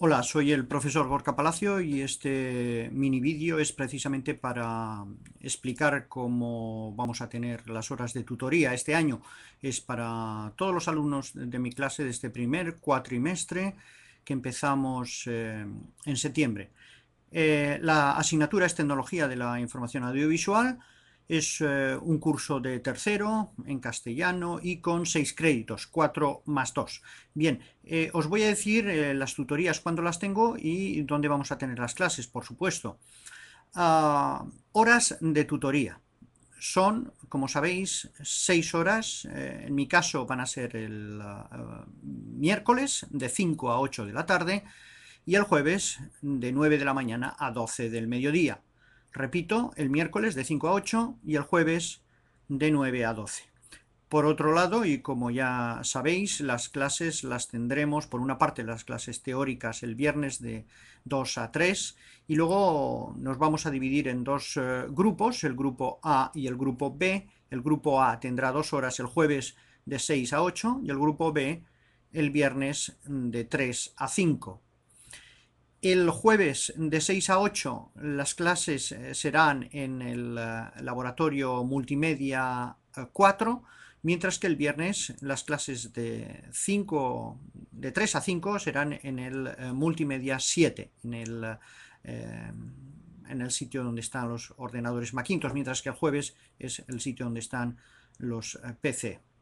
Hola, soy el profesor Borca Palacio y este mini vídeo es precisamente para explicar cómo vamos a tener las horas de tutoría este año. Es para todos los alumnos de mi clase de este primer cuatrimestre que empezamos eh, en septiembre. Eh, la asignatura es Tecnología de la Información Audiovisual. Es eh, un curso de tercero en castellano y con seis créditos, cuatro más dos. Bien, eh, os voy a decir eh, las tutorías cuándo las tengo y dónde vamos a tener las clases, por supuesto. Ah, horas de tutoría. Son, como sabéis, seis horas. en mi caso van a ser el ah, miércoles de 5 a 8 de la tarde y el jueves de 9 de la mañana a 12 del mediodía repito, el miércoles de 5 a 8 y el jueves de 9 a 12. Por otro lado, y como ya sabéis, las clases las tendremos, por una parte, las clases teóricas el viernes de 2 a 3 y luego nos vamos a dividir en dos eh, grupos, el grupo A y el grupo B. El grupo A tendrá dos horas el jueves de 6 a 8 y el grupo B el viernes de 3 a 5. El jueves de 6 a 8 las clases eh, serán en el eh, laboratorio multimedia 4, eh, mientras que el viernes las clases de, 5, de 3 a 5 serán en el multimedia 7, en el, en el sitio donde están los ordenadores Macintosh, mientras que el jueves es el sitio donde están los PC.